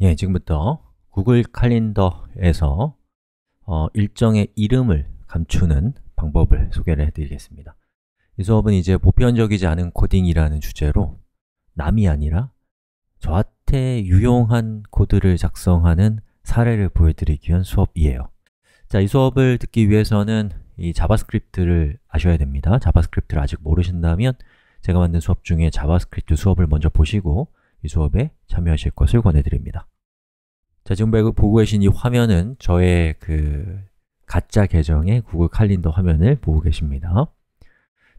예, 지금부터 구글 칼린더에서 어, 일정의 이름을 감추는 방법을 소개를 해드리겠습니다 이 수업은 이제 보편적이지 않은 코딩이라는 주제로 남이 아니라 저한테 유용한 코드를 작성하는 사례를 보여드리기 위한 수업이에요 자, 이 수업을 듣기 위해서는 이 자바스크립트를 아셔야 됩니다 자바스크립트를 아직 모르신다면 제가 만든 수업 중에 자바스크립트 수업을 먼저 보시고 이 수업에 참여하실 것을 권해드립니다. 자, 지금 보고 계신 이 화면은 저의 그 가짜 계정의 구글 칼린더 화면을 보고 계십니다.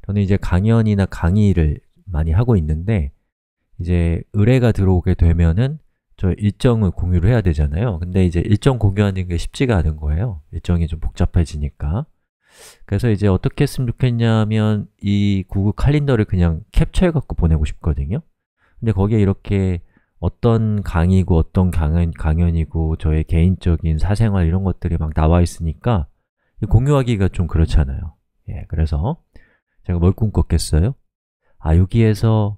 저는 이제 강연이나 강의를 많이 하고 있는데 이제 의뢰가 들어오게 되면은 저 일정을 공유를 해야 되잖아요. 근데 이제 일정 공유하는 게 쉽지가 않은 거예요. 일정이 좀 복잡해지니까. 그래서 이제 어떻게 했으면 좋겠냐면 이 구글 칼린더를 그냥 캡처해 갖고 보내고 싶거든요. 근데 거기에 이렇게 어떤 강의고 어떤 강연, 강연이고 저의 개인적인 사생활 이런 것들이 막 나와 있으니까 공유하기가 좀 그렇잖아요 예, 그래서 제가 뭘 꿈꿨겠어요? 아, 여기에서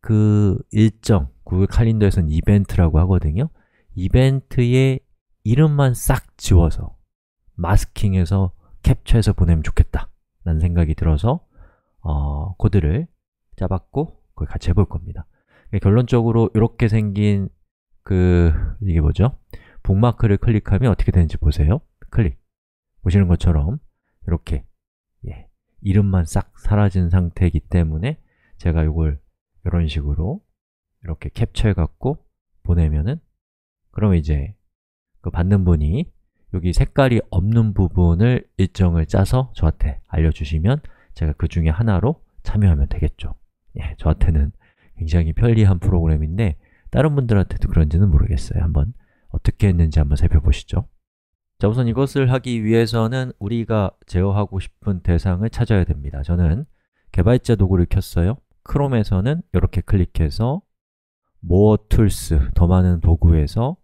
그 일정, 구글 그 칼린더에서는 이벤트라고 하거든요 이벤트의 이름만 싹 지워서 마스킹해서 캡처해서 보내면 좋겠다 라는 생각이 들어서 어, 코드를 짜봤고 그걸 같이 해볼 겁니다 예, 결론적으로 이렇게 생긴 그 이게 뭐죠? 북마크를 클릭하면 어떻게 되는지 보세요 클릭 보시는 것처럼 이렇게 예, 이름만 싹 사라진 상태이기 때문에 제가 이걸 이런 식으로 이렇게 캡처해갖고 보내면은 그럼 이제 그 받는 분이 여기 색깔이 없는 부분을 일정을 짜서 저한테 알려주시면 제가 그 중에 하나로 참여하면 되겠죠 예, 저한테는 굉장히 편리한 프로그램인데 다른 분들한테도 그런지는 모르겠어요. 한번 어떻게 했는지 한번 살펴보시죠. 자, 우선 이것을 하기 위해서는 우리가 제어하고 싶은 대상을 찾아야 됩니다. 저는 개발자 도구를 켰어요. 크롬에서는 이렇게 클릭해서 more tools, 더 많은 도구에서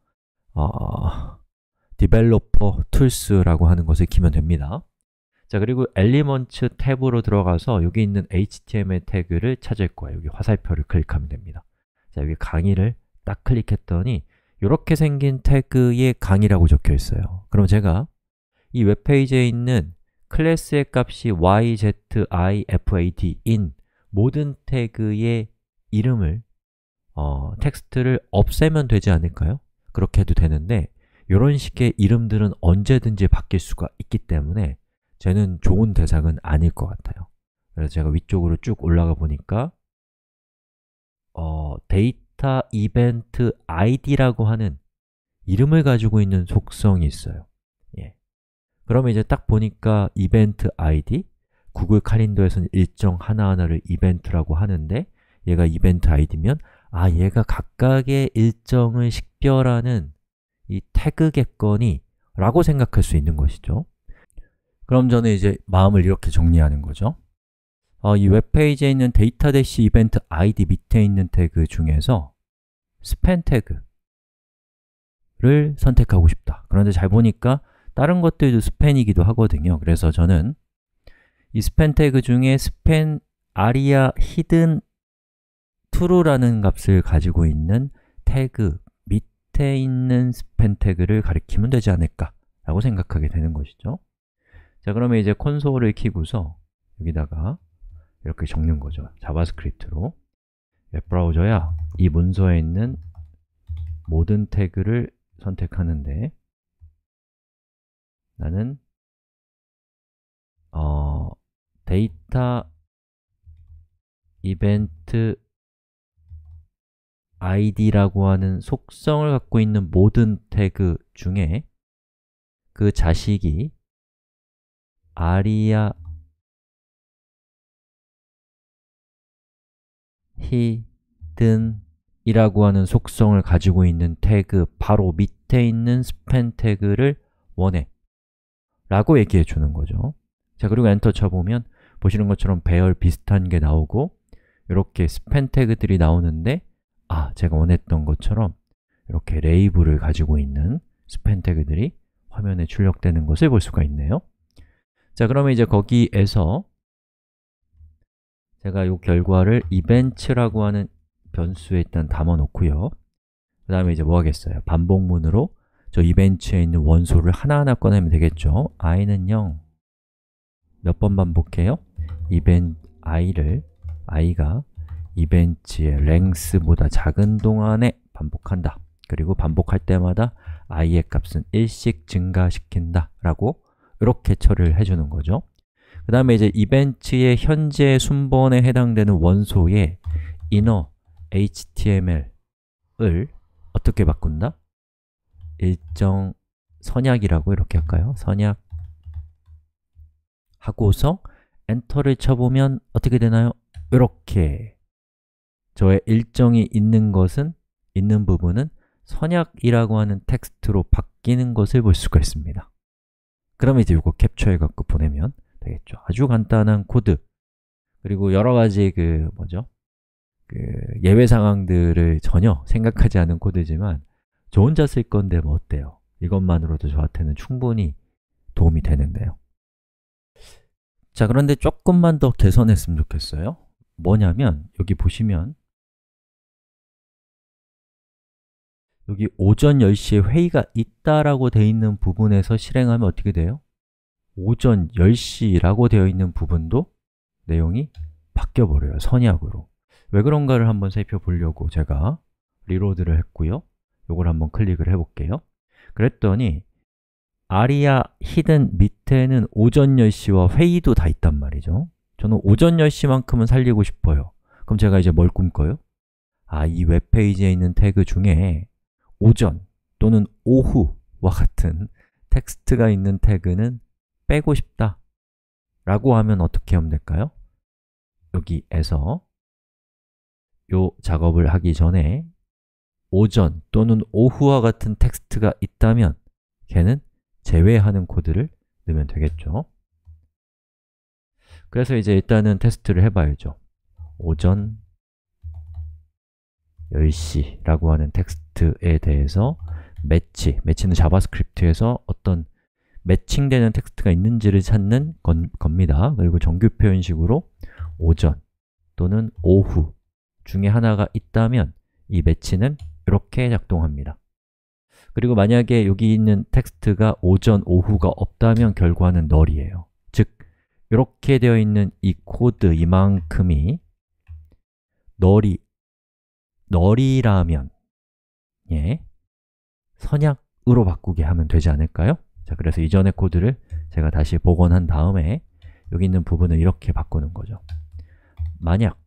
어, developer tools라고 하는 것을 키면 됩니다. 자, 그리고 엘리먼츠 탭으로 들어가서 여기 있는 HTML 태그를 찾을 거예요. 여기 화살표를 클릭하면 됩니다. 자, 여기 강의를 딱 클릭했더니 이렇게 생긴 태그에 강의라고 적혀 있어요. 그럼 제가 이 웹페이지에 있는 클래스의 값이 yzifat in 모든 태그의 이름을 어, 텍스트를 없애면 되지 않을까요? 그렇게 해도 되는데 이런 식의 이름들은 언제든지 바뀔 수가 있기 때문에 쟤는 좋은 대상은 아닐 것 같아요 그래서 제가 위쪽으로 쭉 올라가 보니까 어, 데이터 이벤트 id라고 하는 이름을 가지고 있는 속성이 있어요 예. 그러면 이제 딱 보니까 이벤트 id 구글 카린더에서는 일정 하나하나를 이벤트라고 하는데 얘가 이벤트 id면 아, 얘가 각각의 일정을 식별하는 이 태그 객권이 라고 생각할 수 있는 것이죠 그럼 저는 이제 마음을 이렇게 정리하는 거죠 어, 이 웹페이지에 있는 데이터 대시 이벤트 id 밑에 있는 태그 중에서 스팬 태그를 선택하고 싶다 그런데 잘 보니까 다른 것들도 스팬이기도 하거든요 그래서 저는 이 스팬 태그 중에 span aria hidden true라는 값을 가지고 있는 태그 밑에 있는 스팬 태그를 가리키면 되지 않을까 라고 생각하게 되는 것이죠 자, 그러면 이제 콘솔을 키고서 여기다가 이렇게 적는 거죠. 자바스크립트로 웹브라우저야 예, 이 문서에 있는 모든 태그를 선택하는데 나는 어, 데이터 이벤트 id라고 하는 속성을 갖고 있는 모든 태그 중에 그 자식이 아리아 히든 이라고 하는 속성을 가지고 있는 태그 바로 밑에 있는 스팬 태그를 원해 라고 얘기해 주는 거죠 자 그리고 엔터 쳐보면 보시는 것처럼 배열 비슷한 게 나오고 이렇게 스팬 태그들이 나오는데 아, 제가 원했던 것처럼 이렇게 레이블을 가지고 있는 스팬 태그들이 화면에 출력되는 것을 볼 수가 있네요 자, 그러면 이제 거기에서 제가 이 결과를 이벤츠라고 하는 변수에 일단 담아 놓고요 그 다음에 이제 뭐 하겠어요? 반복문으로 저 이벤츠에 있는 원소를 하나하나 꺼내면 되겠죠 i는 0몇 번 반복해요? 이벤 i를 i가 이벤츠의 length보다 작은 동안에 반복한다 그리고 반복할 때마다 i의 값은 1씩 증가시킨다 라고 이렇게 처리를 해주는 거죠 그 다음에 이제 이벤트의 현재 순번에 해당되는 원소의 inner html을 어떻게 바꾼다? 일정 선약이라고 이렇게 할까요? 선약 하고서 엔터를 쳐보면 어떻게 되나요? 이렇게 저의 일정이 있는 것은 있는 부분은 선약이라고 하는 텍스트로 바뀌는 것을 볼 수가 있습니다 그럼 이제 이거 캡처해갖고 보내면 되겠죠. 아주 간단한 코드 그리고 여러 가지 그 뭐죠? 그 예외 상황들을 전혀 생각하지 않은 코드지만 저 혼자 쓸 건데 뭐 어때요? 이것만으로도 저한테는 충분히 도움이 되는데요. 자, 그런데 조금만 더 개선했으면 좋겠어요. 뭐냐면 여기 보시면 여기 오전 10시에 회의가 있다라고 되어 있는 부분에서 실행하면 어떻게 돼요? 오전 10시라고 되어 있는 부분도 내용이 바뀌어버려요, 선약으로 왜 그런가를 한번 살펴보려고 제가 리로드를 했고요 이걸 한번 클릭을 해볼게요 그랬더니 아리아 히든 밑에는 오전 10시와 회의도 다 있단 말이죠 저는 오전 10시만큼은 살리고 싶어요 그럼 제가 이제 뭘 꿈꿔요? 아, 이 웹페이지에 있는 태그 중에 오전 또는 오후와 같은 텍스트가 있는 태그는 빼고 싶다 라고 하면 어떻게 하면 될까요? 여기에서 이 작업을 하기 전에 오전 또는 오후와 같은 텍스트가 있다면 걔는 제외하는 코드를 넣으면 되겠죠 그래서 이제 일단은 테스트를 해봐야죠 오전 10시라고 하는 텍스트에 대해서 매치, 매치는 자바스크립트에서 어떤 매칭되는 텍스트가 있는지를 찾는 건, 겁니다. 그리고 정규 표현식으로 오전 또는 오후 중에 하나가 있다면 이 매치는 이렇게 작동합니다. 그리고 만약에 여기 있는 텍스트가 오전, 오후가 없다면 결과는 널이에요. 즉, 이렇게 되어 있는 이 코드 이만큼이 널이 널이라면 예, 선약으로 바꾸게 하면 되지 않을까요? 자, 그래서 이전의 코드를 제가 다시 복원한 다음에 여기 있는 부분을 이렇게 바꾸는 거죠 만약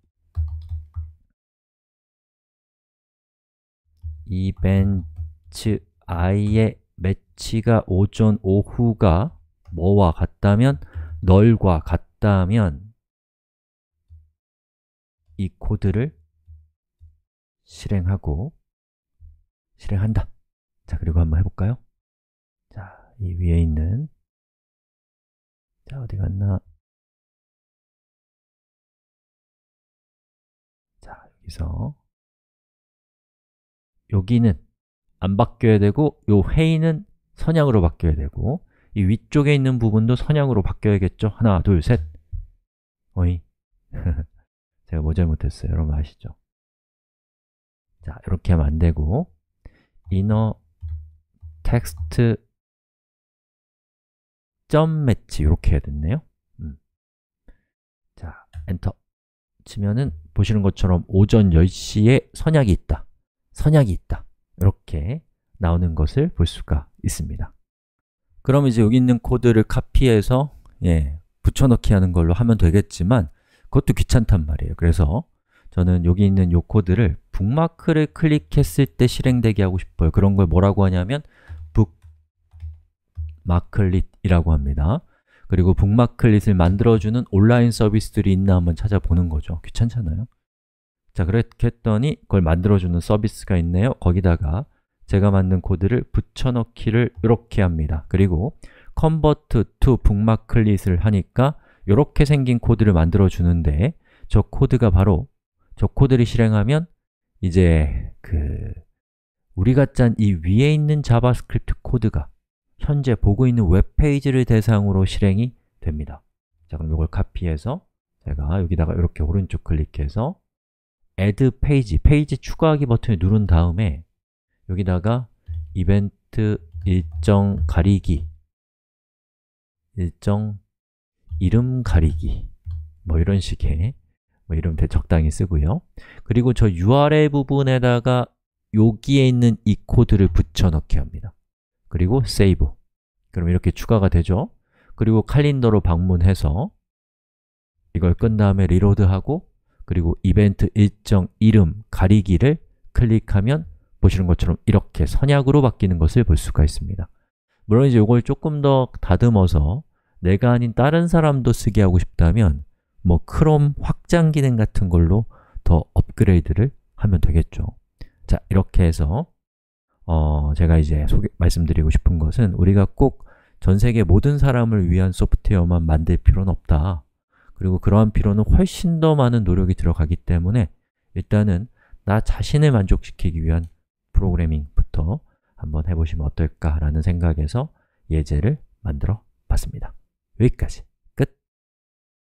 이벤츠 i의 매치가 오전 오후가 뭐와 같다면 널과 같다면 이 코드를 실행하고 실행한다. 자, 그리고 한번 해볼까요? 자, 이 위에 있는 자, 어디 갔나? 자, 여기서 여기는 안 바뀌어야 되고 요 회의는 선양으로 바뀌어야 되고 이 위쪽에 있는 부분도 선양으로 바뀌어야겠죠? 하나, 둘, 셋 어이 제가 뭐 잘못했어요? 여러분 아시죠? 자, 이렇게 하면 안 되고 inner text 점 매치 이렇게 해야 됐네요. 음. 자, 엔터 치면은 보시는 것처럼 오전 10시에 선약이 있다. 선약이 있다. 이렇게 나오는 것을 볼 수가 있습니다. 그럼 이제 여기 있는 코드를 카피해서 예, 붙여넣기 하는 걸로 하면 되겠지만 그것도 귀찮단 말이에요. 그래서 저는 여기 있는 요 코드를 북마크를 클릭했을 때 실행되게 하고 싶어요. 그런 걸 뭐라고 하냐면 북마클릿이라고 합니다. 그리고 북마클릿을 만들어주는 온라인 서비스들이 있나 한번 찾아보는 거죠. 귀찮잖아요. 자, 그렇게 했더니 그걸 만들어주는 서비스가 있네요. 거기다가 제가 만든 코드를 붙여넣기를 이렇게 합니다. 그리고 컨버트 to 북마클릿을 하니까 이렇게 생긴 코드를 만들어주는데 저 코드가 바로 저 코드를 실행하면 이제 그 우리가 짠 이 위에 있는 자바스크립트 코드가 현재 보고 있는 웹페이지를 대상으로 실행이 됩니다 자 그럼 이걸 카피해서 제가 여기다가 이렇게 오른쪽 클릭해서 Add Page, 페이지 추가하기 버튼을 누른 다음에 여기다가 이벤트 일정 가리기 일정 이름 가리기 뭐 이런 식의 뭐 이러면 되 적당히 쓰고요 그리고 저 URL 부분에다가 여기에 있는 이 코드를 붙여넣기 합니다 그리고 save 그럼 이렇게 추가가 되죠 그리고 칼린더로 방문해서 이걸 끈 다음에 리로드하고 그리고 이벤트 일정 이름 가리기를 클릭하면 보시는 것처럼 이렇게 선약으로 바뀌는 것을 볼 수가 있습니다 물론 이제 이걸 조금 더 다듬어서 내가 아닌 다른 사람도 쓰게 하고 싶다면 뭐 크롬 확장 기능 같은 걸로 더 업그레이드를 하면 되겠죠 자, 이렇게 해서 어, 제가 이제 소개, 말씀드리고 싶은 것은 우리가 꼭 전 세계 모든 사람을 위한 소프트웨어만 만들 필요는 없다 그리고 그러한 필요는 훨씬 더 많은 노력이 들어가기 때문에 일단은 나 자신을 만족시키기 위한 프로그래밍부터 한번 해보시면 어떨까라는 생각에서 예제를 만들어 봤습니다. 여기까지!